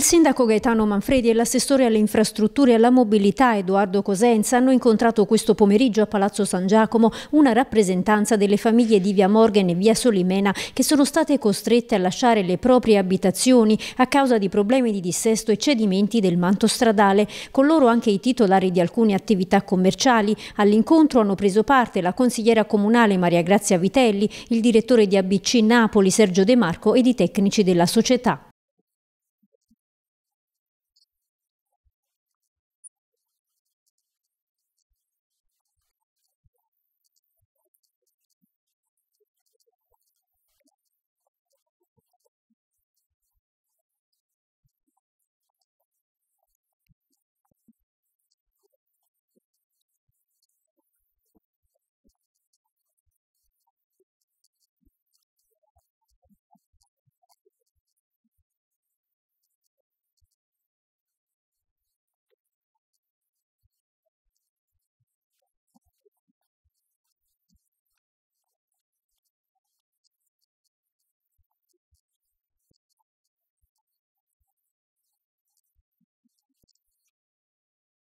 Il sindaco Gaetano Manfredi e l'assessore alle infrastrutture e alla mobilità Edoardo Cosenza hanno incontrato questo pomeriggio a Palazzo San Giacomo una rappresentanza delle famiglie di Via Morgan e Via Solimena che sono state costrette a lasciare le proprie abitazioni a causa di problemi di dissesto e cedimenti del manto stradale. Con loro anche i titolari di alcune attività commerciali. All'incontro hanno preso parte la consigliera comunale Maria Grazia Vitelli, il direttore di ABC Napoli Sergio De Marco ed i tecnici della società.